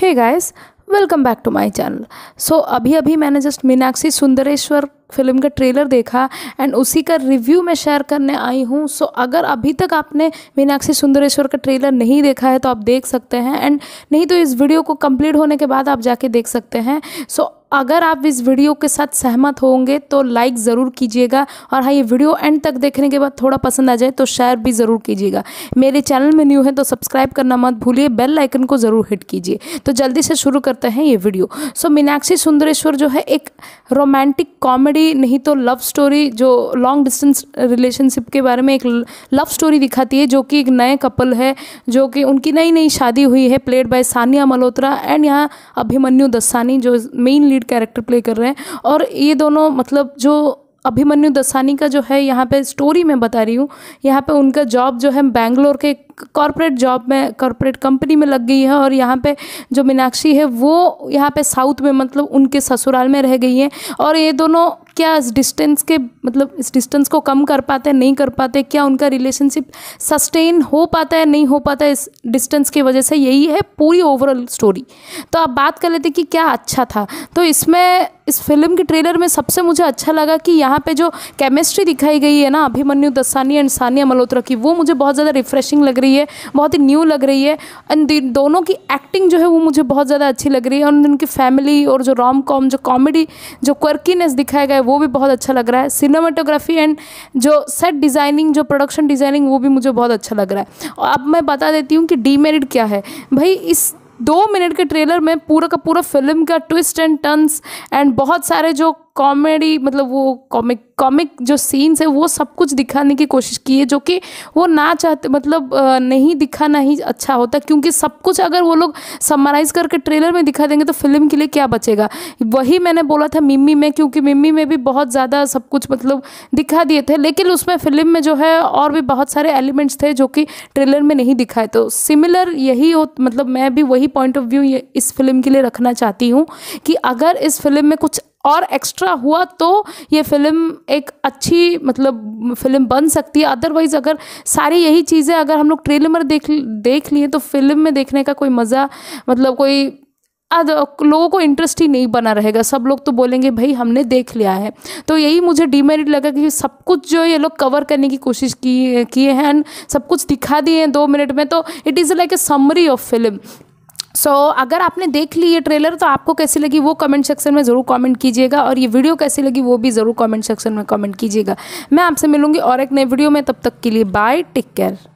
hey guys welcome back to my channel so अभी अभी मैंने जस्ट मीनाक्षी सुंदरेश्वर फिल्म का ट्रेलर देखा एंड उसी का रिव्यू मैं शेयर करने आई हूँ सो so, अगर अभी तक आपने मीनाक्षी सुंदरेश्वर का ट्रेलर नहीं देखा है तो आप देख सकते हैं एंड नहीं तो इस वीडियो को कंप्लीट होने के बाद आप जाके देख सकते हैं सो so, अगर आप इस वीडियो के साथ सहमत होंगे तो लाइक ज़रूर कीजिएगा और हाँ ये वीडियो एंड तक देखने के बाद थोड़ा पसंद आ जाए तो शेयर भी ज़रूर कीजिएगा मेरे चैनल में न्यू है तो सब्सक्राइब करना मत भूलिए बेल आइकन को ज़रूर हिट कीजिए तो जल्दी से शुरू करते हैं ये वीडियो सो मीनाक्षी सुंदरेश्वर जो है एक रोमांटिक कॉमेडी नहीं तो लव स्टोरी जो लॉन्ग डिस्टेंस रिलेशनशिप के बारे में एक लव स्टोरी दिखाती है जो कि एक नए कपल है जो कि उनकी नई नई शादी हुई है played by Sania Malhotra and यहाँ अभिमन्यु दस्सानी जो main lead lead character play कर रहे हैं और ये दोनों मतलब जो अभिमन्यु दसानी का जो है यहाँ पे स्टोरी मैं बता रही हूँ यहाँ पे उनका जॉब जो है बैंगलोर के कॉरपोरेट जॉब में कॉरपोरेट कंपनी में लग गई है और यहाँ पे जो मीनाक्षी है वो यहाँ पे साउथ में मतलब उनके ससुराल में रह गई है और ये दोनों क्या इस डिस्टेंस के मतलब इस डिस्टेंस को कम कर पाते हैं नहीं कर पाते क्या उनका रिलेशनशिप सस्टेन हो पाता है नहीं हो पाता है इस डिस्टेंस की वजह से यही है पूरी ओवरऑल स्टोरी तो आप बात कर लेते कि क्या अच्छा था तो इसमें इस फिल्म के ट्रेलर में सबसे मुझे अच्छा लगा कि यहाँ पे जो केमिस्ट्री दिखाई गई है ना अभिमन्यु दसानी एंड सानिया मल्होत्रा की वो मुझे बहुत ज़्यादा रिफ्रेशिंग लग रही है बहुत ही न्यू लग रही है एंड दोनों की एक्टिंग जो है वो मुझे बहुत ज़्यादा अच्छी लग रही है और उनकी फैमिली और जो रॉम कॉम जो कॉमेडी जो क्वर्कीनेस दिखाया गया है वो भी बहुत अच्छा लग रहा है सिनेमाटोग्राफी एंड जो सेट डिज़ाइनिंग जो प्रोडक्शन डिज़ाइनिंग वो भी मुझे बहुत अच्छा लग रहा है और अब मैं बता देती हूँ कि डीमेरिट क्या है भाई इस दो मिनट के ट्रेलर में पूरा का पूरा फिल्म का ट्विस्ट एंड टर्न्स एंड बहुत सारे जो कॉमेडी मतलब वो कॉमिक कॉमिक जो सीन्स है वो सब कुछ दिखाने की कोशिश की है जो कि वो ना चाहते मतलब नहीं दिखाना ही अच्छा होता क्योंकि सब कुछ अगर वो लोग समराइज़ करके ट्रेलर में दिखा देंगे तो फिल्म के लिए क्या बचेगा वही मैंने बोला था मिम्मी में क्योंकि मिम्मी में भी बहुत ज़्यादा सब कुछ मतलब दिखा दिए थे लेकिन उसमें फिल्म में जो है और भी बहुत सारे एलिमेंट्स थे जो कि ट्रेलर में नहीं दिखाए तो सिमिलर यही हो मतलब मैं भी वही पॉइंट ऑफ व्यू इस फिल्म के लिए रखना चाहती हूँ कि अगर इस फिल्म में कुछ और एक्स्ट्रा हुआ तो ये फिल्म एक अच्छी मतलब फिल्म बन सकती है अदरवाइज़ अगर सारी यही चीज़ें अगर हम लोग ट्रेलर में देख देख लिए तो फिल्म में देखने का कोई मज़ा मतलब कोई अद लोगों को इंटरेस्ट ही नहीं बना रहेगा सब लोग तो बोलेंगे भाई हमने देख लिया है तो यही मुझे डिमेरिट लगा कि सब कुछ जो ये लोग कवर करने की कोशिश की किए हैं एंड सब कुछ दिखा दिए हैं दो मिनट में तो it is like a summary of film so so, अगर आपने देख ली ये ट्रेलर तो आपको कैसी लगी वो कमेंट सेक्शन में ज़रूर कमेंट कीजिएगा और ये वीडियो कैसी लगी वो भी ज़रूर कमेंट सेक्शन में कमेंट कीजिएगा मैं आपसे मिलूंगी और एक नए वीडियो में तब तक के लिए बाय टेक केयर